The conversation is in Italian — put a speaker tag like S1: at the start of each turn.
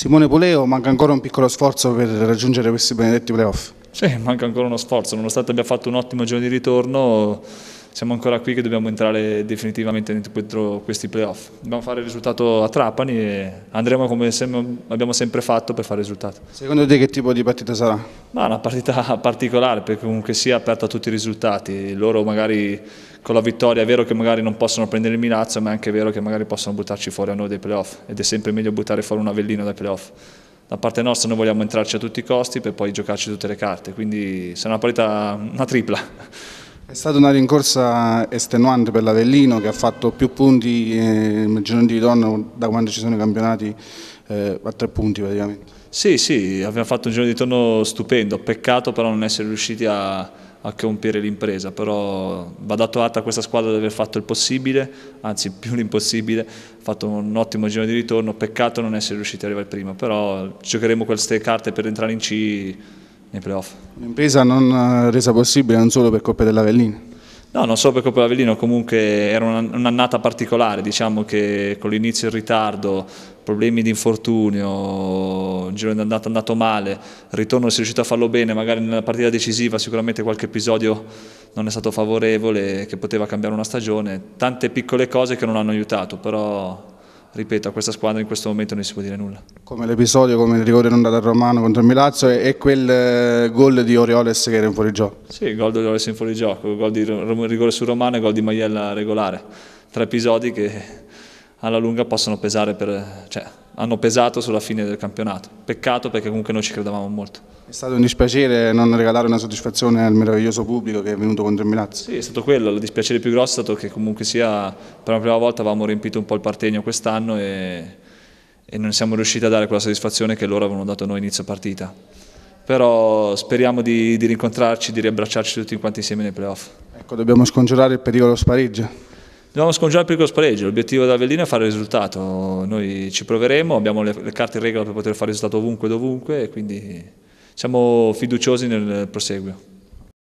S1: Simone Puleo, manca ancora un piccolo sforzo per raggiungere questi benedetti playoff?
S2: Sì, manca ancora uno sforzo, nonostante abbia fatto un ottimo giro di ritorno siamo ancora qui che dobbiamo entrare definitivamente dentro questi playoff. Dobbiamo fare il risultato a Trapani e andremo come abbiamo sempre fatto per fare il risultato. Secondo
S1: te che tipo di partita sarà?
S2: Ma una partita particolare perché comunque sia aperta a tutti i risultati. Loro magari con la vittoria è vero che magari non possono prendere il Milazzo ma è anche vero che magari possono buttarci fuori a noi dai playoff ed è sempre meglio buttare fuori un avellino dai playoff da parte nostra noi vogliamo entrarci a tutti i costi per poi giocarci tutte le carte, quindi sarà una partita, una tripla.
S1: È stata una rincorsa estenuante per l'Avellino che ha fatto più punti nel ehm, girone di ritorno da quando ci sono i campionati eh, a tre
S2: punti praticamente. Sì, sì, abbiamo fatto un girone di ritorno stupendo, peccato però non essere riusciti a, a compiere l'impresa, però va dato atto a questa squadra di aver fatto il possibile, anzi più l'impossibile, ha fatto un ottimo giro di ritorno, peccato non essere riusciti ad arrivare prima, però giocheremo queste carte per entrare in C nei playoff.
S1: Un'impresa non eh, resa possibile non solo per colpa dell'Avellino.
S2: No, non solo per Coppa dell'Avellino, comunque era un'annata particolare, diciamo che con l'inizio in ritardo, problemi di infortunio, il giro d'andata è andato male, il ritorno si è riuscito a farlo bene, magari nella partita decisiva sicuramente qualche episodio non è stato favorevole, che poteva cambiare una stagione, tante piccole cose che non hanno aiutato, però ripeto, a questa squadra in questo momento non si può dire nulla. Come
S1: l'episodio, come il rigore non dato a Romano contro il Milazzo e, quel eh, gol di Orioles che era in gioco?
S2: Sì, il gol di Orioles in fuorigioco, gol di rigore su Romano e gol di Maiella regolare. Tre episodi che alla lunga possono pesare per, cioè, hanno pesato sulla fine del campionato. Peccato perché comunque noi ci credevamo molto. È
S1: stato un dispiacere non regalare una soddisfazione al meraviglioso pubblico che è venuto contro il Milazzo?
S2: Sì, è stato quello. Il dispiacere più grosso è stato che comunque sia per la prima volta avevamo riempito un po' il partegno quest'anno e, e non siamo riusciti a dare quella soddisfazione che loro avevano dato noi inizio partita. Però speriamo di, di rincontrarci, di riabbracciarci tutti quanti insieme nei playoff. Ecco, dobbiamo scongiurare il pericolo spareggio dobbiamo scongiurare il piccolo spareggio, l'obiettivo della Vellina è fare il risultato, noi ci proveremo, abbiamo le, le carte in regola per poter fare il risultato ovunque e dovunque e quindi siamo fiduciosi nel proseguio.